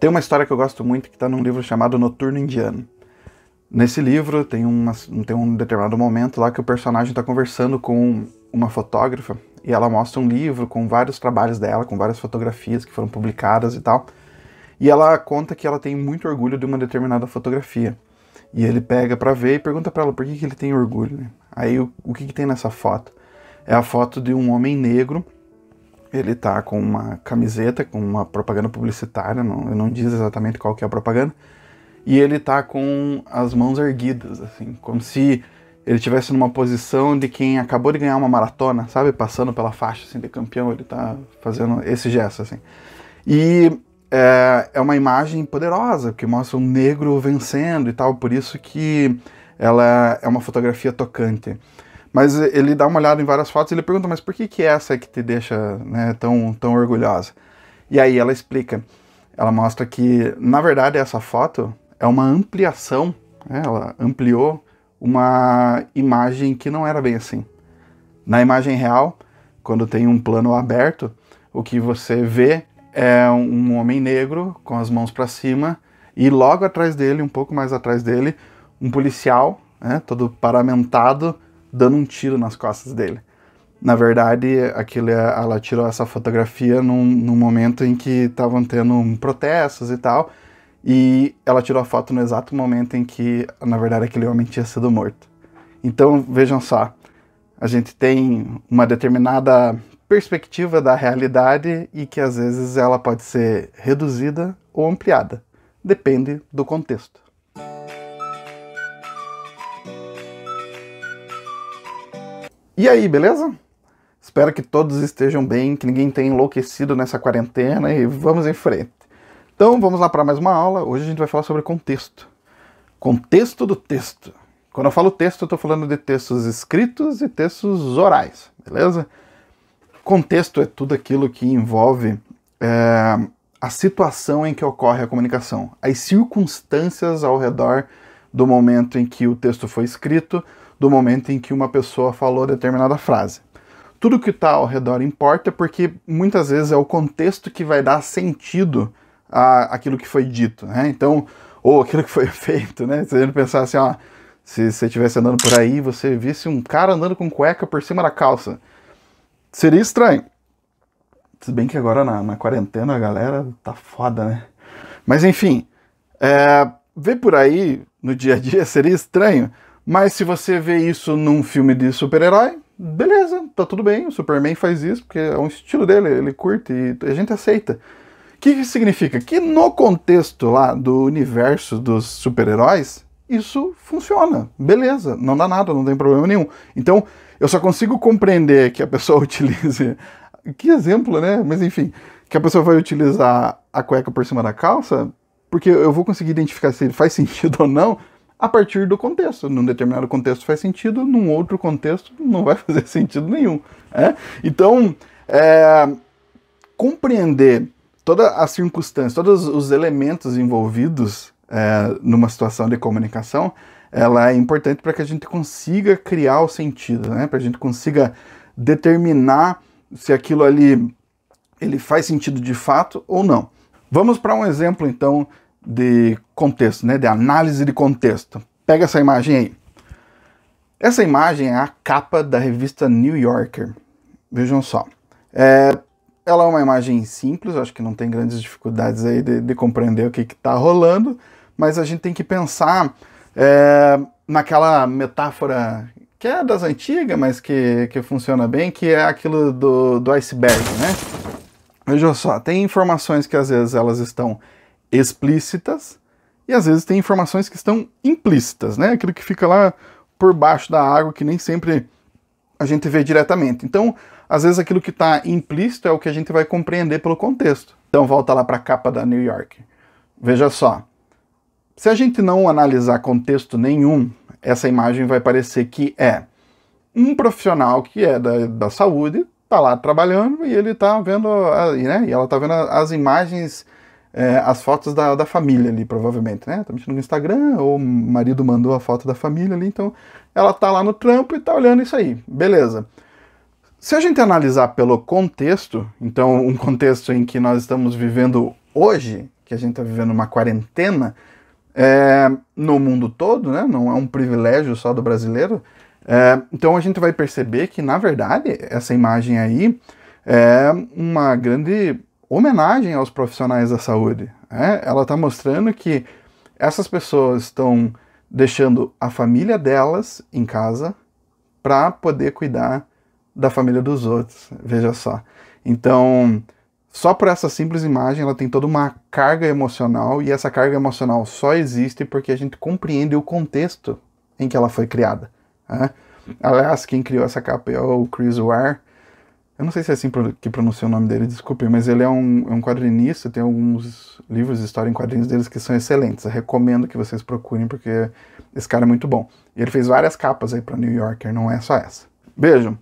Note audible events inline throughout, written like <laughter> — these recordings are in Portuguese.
Tem uma história que eu gosto muito que está num livro chamado Noturno Indiano. Nesse livro tem, uma, tem um determinado momento lá que o personagem está conversando com uma fotógrafa e ela mostra um livro com vários trabalhos dela, com várias fotografias que foram publicadas e tal. E ela conta que ela tem muito orgulho de uma determinada fotografia. E ele pega para ver e pergunta para ela por que, que ele tem orgulho. Né? Aí o, o que, que tem nessa foto? É a foto de um homem negro ele tá com uma camiseta com uma propaganda publicitária, não, não diz exatamente qual que é a propaganda, e ele tá com as mãos erguidas, assim, como se ele estivesse numa posição de quem acabou de ganhar uma maratona, sabe? Passando pela faixa, assim, de campeão, ele tá fazendo esse gesto, assim. E é, é uma imagem poderosa, que mostra um negro vencendo e tal, por isso que ela é uma fotografia tocante. Mas ele dá uma olhada em várias fotos e ele pergunta, mas por que que é essa que te deixa né, tão, tão orgulhosa? E aí ela explica, ela mostra que, na verdade, essa foto é uma ampliação, né, ela ampliou uma imagem que não era bem assim. Na imagem real, quando tem um plano aberto, o que você vê é um homem negro com as mãos para cima e logo atrás dele, um pouco mais atrás dele, um policial, né, todo paramentado, dando um tiro nas costas dele. Na verdade, aquilo, ela tirou essa fotografia num, num momento em que estavam tendo protestos e tal, e ela tirou a foto no exato momento em que, na verdade, aquele homem tinha sido morto. Então, vejam só, a gente tem uma determinada perspectiva da realidade e que às vezes ela pode ser reduzida ou ampliada, depende do contexto. E aí, beleza? Espero que todos estejam bem, que ninguém tenha enlouquecido nessa quarentena e vamos em frente. Então, vamos lá para mais uma aula. Hoje a gente vai falar sobre contexto. Contexto do texto. Quando eu falo texto, eu estou falando de textos escritos e textos orais, beleza? Contexto é tudo aquilo que envolve é, a situação em que ocorre a comunicação, as circunstâncias ao redor do momento em que o texto foi escrito, do momento em que uma pessoa falou determinada frase. Tudo que está ao redor importa porque muitas vezes é o contexto que vai dar sentido a aquilo que foi dito, né? Então, ou aquilo que foi <laughs> feito, né? Se a gente pensar assim, ó, se você estivesse andando por aí você visse um cara andando com cueca por cima da calça, seria estranho. Se bem que agora na, na quarentena a galera tá foda, né? Mas enfim, é, ver por aí no dia a dia <laughs> seria estranho, mas se você vê isso num filme de super-herói, beleza, tá tudo bem, o Superman faz isso, porque é um estilo dele, ele curte e a gente aceita. O que significa? Que no contexto lá do universo dos super-heróis, isso funciona, beleza, não dá nada, não tem problema nenhum. Então, eu só consigo compreender que a pessoa <laughs> utilize. que exemplo, né? Mas enfim, que a pessoa vai utilizar a cueca por cima da calça, porque eu vou conseguir identificar se faz <laughs> sentido ou não a partir do contexto. Num determinado contexto faz sentido, num outro contexto não vai <laughs> fazer sentido nenhum. Né? Então, é, compreender todas as circunstâncias, todos os elementos envolvidos é, numa situação de comunicação, ela é importante para que a gente consiga criar o sentido, né? para a gente consiga determinar se aquilo ali ele faz sentido de fato ou não. Vamos para um exemplo então de contexto, né, de análise de contexto. Pega essa imagem aí. Essa imagem é a capa da revista New Yorker. Vejam só. É, ela é uma imagem simples, acho que não tem grandes dificuldades aí de, de compreender o que está rolando, mas a gente tem que pensar é, naquela metáfora que é das antigas, mas que, que funciona bem, que é aquilo do, do iceberg, né? Vejam só, tem informações que às vezes elas estão explícitas e às vezes tem informações que estão implícitas, né? Aquilo que fica lá por baixo da água que nem sempre a gente vê diretamente. Então, às vezes aquilo que está implícito é o que a gente vai compreender pelo contexto. Então, volta lá para a capa da New York. Veja só. Se a gente não analisar contexto nenhum, essa imagem vai parecer que é um profissional que é da, da saúde, está lá trabalhando e ele está vendo, né, e ela está vendo as imagens é, as fotos da, da família ali, provavelmente, né? Tá mexendo no Instagram, ou o marido mandou a foto da família ali, então ela tá lá no trampo e tá olhando isso aí. Beleza. Se a gente analisar pelo contexto, então um contexto em que nós estamos vivendo hoje, que a gente está vivendo uma quarentena é, no mundo todo, né? Não é um privilégio só do brasileiro. É, então a gente vai perceber que na verdade essa imagem aí é uma grande homenagem aos profissionais da saúde. Né? Ela está mostrando que essas pessoas estão deixando a família delas em casa para poder cuidar da família dos outros. Veja só. Então, só por essa simples imagem, ela tem toda uma carga emocional e essa carga emocional só existe porque a gente compreende o contexto em que ela foi criada. Né? Aliás, quem criou essa capa é o Chris Ware, eu não sei se é assim que pronuncia o nome dele, desculpe, mas ele é um, é um quadrinista, tem alguns livros de história em quadrinhos deles que são excelentes. Eu recomendo que vocês procurem, porque esse cara é muito bom. E ele fez várias capas aí para New Yorker, não é só essa. Vejam,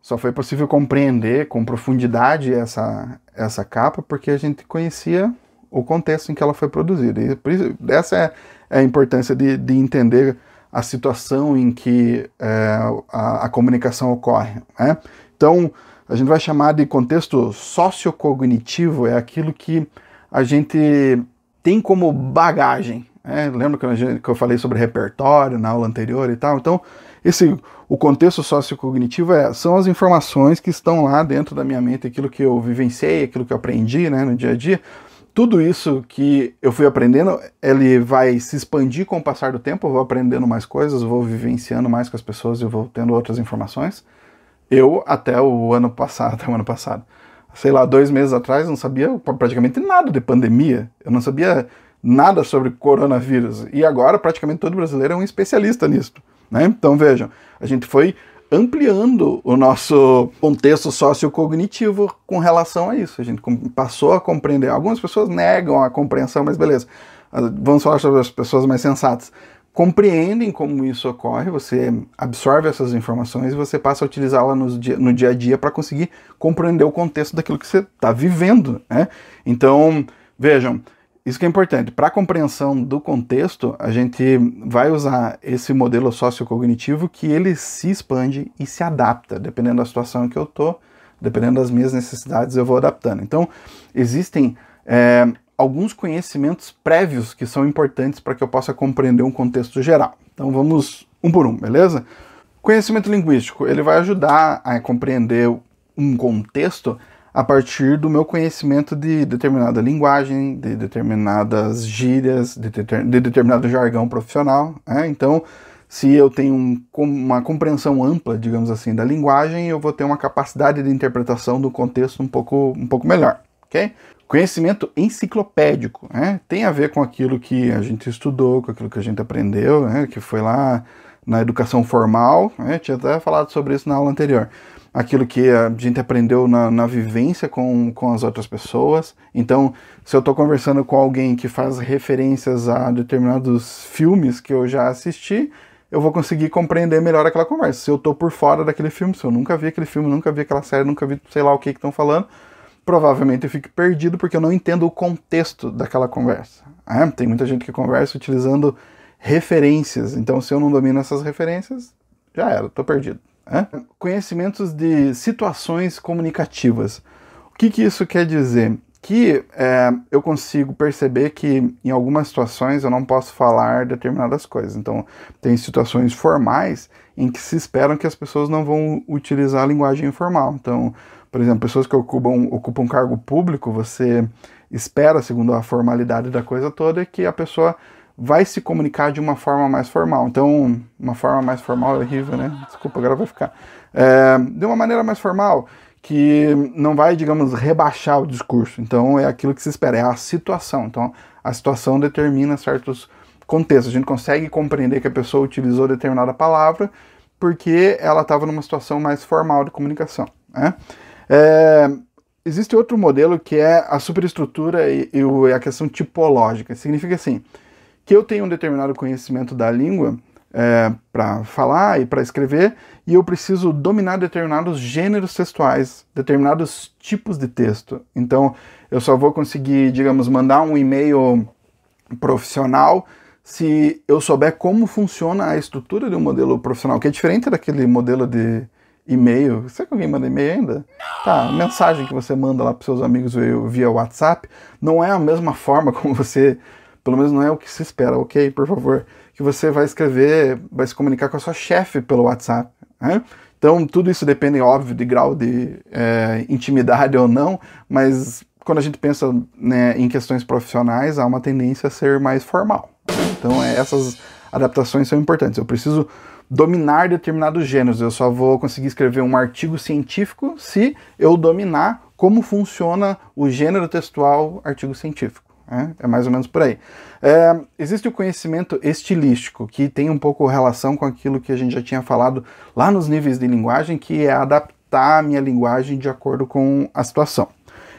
só foi possível compreender com profundidade essa, essa capa porque a gente conhecia o contexto em que ela foi produzida. E isso, essa é, é a importância de, de entender a situação em que é, a, a, comunicação ocorre. Né? Então, a gente vai chamar de contexto sociocognitivo, é aquilo que a gente tem como bagagem. É, lembra que, eu falei sobre repertório na aula anterior e tal? Então, esse, o contexto sociocognitivo é, são as informações que estão lá dentro da minha mente, aquilo que eu vivenciei, aquilo que eu aprendi né, no dia a dia. Tudo isso que eu fui aprendendo, ele vai se expandir com o passar do tempo, eu vou aprendendo mais coisas, vou vivenciando mais com as pessoas, e vou tendo outras informações. Eu, até o ano passado, <laughs> o ano passado, sei lá, dois meses atrás, não sabia praticamente nada de pandemia. Eu não sabia nada sobre coronavírus. E agora, praticamente todo brasileiro é um especialista nisso. Né? Então, vejam, a gente foi ampliando o nosso contexto sociocognitivo com relação a isso. A gente passou a compreender. Algumas pessoas negam a compreensão, mas beleza. Ah, vamos falar sobre as pessoas mais sensatas compreendem como isso ocorre, você absorve essas informações e você passa a utilizá-la no, no dia a dia para conseguir compreender o contexto daquilo que você está vivendo. Né? Então, vejam, isso que é importante. Para a compreensão do contexto, a gente vai usar esse modelo sociocognitivo que ele se expande e se adapta, dependendo da situação que eu estou, dependendo das minhas necessidades, eu vou adaptando. Então, existem é, alguns conhecimentos prévios que são importantes para que eu possa compreender um contexto geral. Então vamos um por um, beleza? Conhecimento linguístico, ele vai ajudar a compreender um contexto a partir do meu conhecimento de determinada linguagem, de determinadas gírias, de, de determinado jargão profissional. Né? Então, se eu tenho um, uma compreensão ampla, digamos assim, da linguagem, eu vou ter uma capacidade de interpretação do contexto um pouco, um pouco melhor. Okay? conhecimento enciclopédico, né? tem a ver com aquilo que a gente estudou, com aquilo que a gente aprendeu, né? que foi lá na educação formal, né? tinha até falado sobre isso na aula anterior, aquilo que a gente aprendeu na, na vivência com, com as outras pessoas. Então, se eu estou conversando com alguém que faz referências a determinados filmes que eu já assisti, eu vou conseguir compreender melhor aquela conversa. Se eu estou por fora daquele filme, se eu nunca vi aquele filme, nunca vi aquela série, nunca vi sei lá o que estão falando, provavelmente eu fique perdido porque eu não entendo o contexto daquela conversa. É, tem muita gente que conversa utilizando referências, então se eu não domino essas referências, já era, estou perdido. É? Conhecimentos de situações comunicativas. O que, que isso quer dizer? Que é, eu consigo perceber que em algumas situações eu não posso falar determinadas coisas. Então, tem situações formais em que se esperam que as pessoas não vão utilizar a linguagem informal. Então, por exemplo, pessoas que ocupam, ocupam um cargo público, você espera, segundo a formalidade da coisa toda, que a pessoa vai se comunicar de uma forma mais formal. Então, uma forma mais formal é horrível, né? Desculpa, agora vai ficar. É, de uma maneira mais formal, que não vai, digamos, rebaixar o discurso. Então, é aquilo que se espera, é a situação. Então, a situação determina certos contextos. A gente consegue compreender que a pessoa utilizou determinada palavra porque ela estava numa situação mais formal de comunicação, né? É, existe outro modelo que é a superestrutura e, e, a questão tipológica. Significa assim, que eu tenho um determinado conhecimento da língua é, para falar e para escrever, e eu preciso dominar determinados gêneros textuais, determinados tipos de texto. Então, eu só vou conseguir, digamos, mandar um e-mail profissional se eu souber como funciona a estrutura de um modelo profissional, que é diferente daquele modelo de, e-mail. Será que alguém manda e-mail ainda? Tá, a mensagem que você manda lá para seus amigos via WhatsApp não é a mesma forma <laughs> como você, pelo menos não é o que se espera, ok? Por favor, que você vai escrever, vai se comunicar com a sua chefe pelo WhatsApp. Né? Então, tudo isso depende, óbvio, de grau de é, intimidade ou não, mas quando a gente pensa né, em questões profissionais, há uma tendência a ser mais formal. Então, é, essas adaptações são importantes. Eu preciso dominar determinados gêneros. Eu só vou conseguir escrever um artigo científico se eu dominar como funciona o gênero textual artigo científico. Né? É, mais ou menos por aí. É, existe o conhecimento estilístico, que tem um pouco relação com aquilo que a gente já tinha falado lá nos níveis de linguagem, que é adaptar a minha linguagem de acordo com a situação.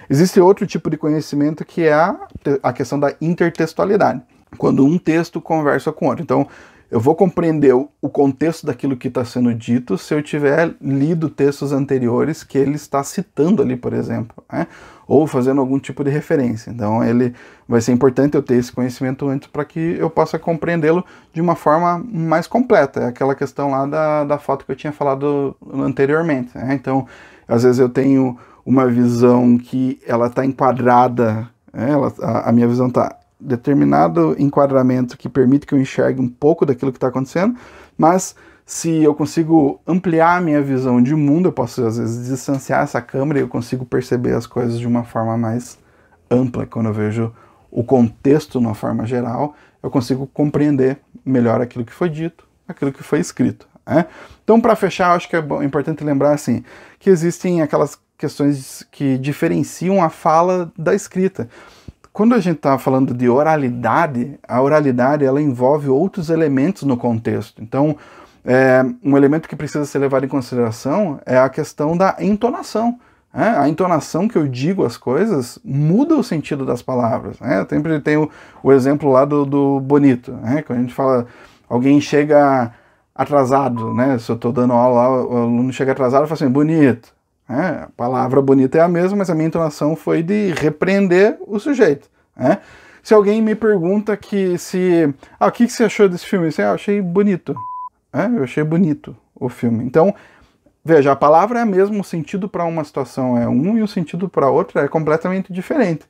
Existe outro tipo de conhecimento que é a, a questão da intertextualidade, quando um texto conversa com outro. Então, eu vou compreender o contexto daquilo que está sendo dito se eu tiver lido textos anteriores que ele está citando ali, por exemplo, né? ou fazendo algum tipo de referência. Então, ele vai ser importante eu ter esse conhecimento antes para que eu possa compreendê-lo de uma forma mais completa. É aquela questão lá da, da foto que eu tinha falado anteriormente. Né? Então, às vezes eu tenho uma visão que ela está enquadrada, né? ela, a, a minha visão está determinado enquadramento que permite que eu enxergue um pouco daquilo que está acontecendo, mas se eu consigo ampliar a minha visão de mundo, eu posso às vezes distanciar essa câmera e eu consigo perceber as coisas de uma forma mais ampla. Quando eu vejo o contexto de uma forma geral, eu consigo compreender melhor aquilo que foi dito, aquilo que foi escrito. Né? Então, para fechar, acho que é bom, importante lembrar assim que existem aquelas questões que diferenciam a fala da escrita. Quando a gente está falando de oralidade, a oralidade ela envolve outros elementos no contexto. Então, é, um elemento que precisa ser levado em consideração é a questão da entonação. É, a entonação que eu digo as coisas muda o sentido das palavras. Né? Eu sempre tem o, exemplo lá do, do bonito. Né? Quando a gente fala, alguém chega atrasado, né? se eu estou dando aula lá, o aluno chega atrasado, eu fala assim, bonito. É, a palavra bonita é a mesma, mas a minha entonação foi de repreender o sujeito. É. Se alguém me pergunta que se. Ah, o que, que você achou desse filme? Eu, sei, ah, achei bonito. É, eu achei bonito o filme. Então, veja, a palavra é a mesma, o sentido para uma situação é um e o sentido para outra é completamente diferente.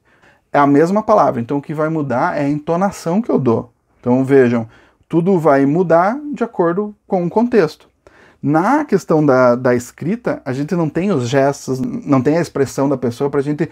É a mesma palavra, então o que vai mudar é a entonação que eu dou. Então vejam, tudo vai mudar de acordo com o contexto. Na questão da, da escrita, a gente não tem os gestos, não tem a expressão da pessoa para a gente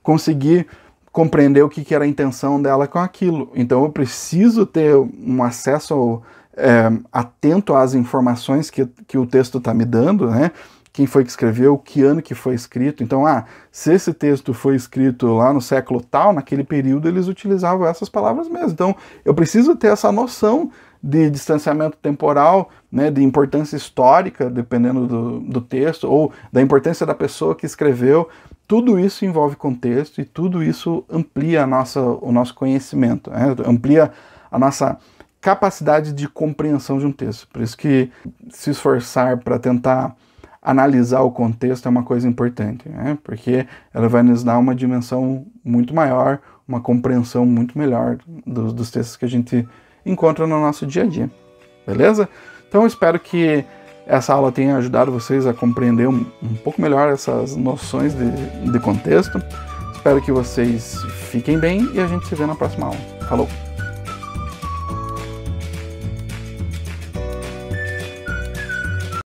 conseguir compreender o que, que, era a intenção dela com aquilo. Então eu preciso ter um acesso é, atento às informações que, que o texto está me dando, né? quem foi que escreveu, que ano que foi escrito. Então, ah, se esse texto foi escrito lá no século tal, naquele período eles utilizavam essas palavras mesmo. Então, eu preciso ter essa noção de distanciamento temporal, né, de importância histórica, dependendo do, do texto, ou da importância da pessoa que escreveu. Tudo isso envolve contexto e tudo isso amplia a nossa, o nosso conhecimento, né, amplia a nossa capacidade de compreensão de um texto. Por isso que se esforçar para tentar analisar o contexto é uma coisa importante, né? porque ela vai nos dar uma dimensão muito maior, uma compreensão muito melhor dos, dos textos que a gente encontra no nosso dia a dia. Beleza? Então espero que essa aula tenha ajudado vocês a compreender um, um pouco melhor essas noções de, de contexto. Espero que vocês fiquem bem e a gente se vê na próxima aula. Falou!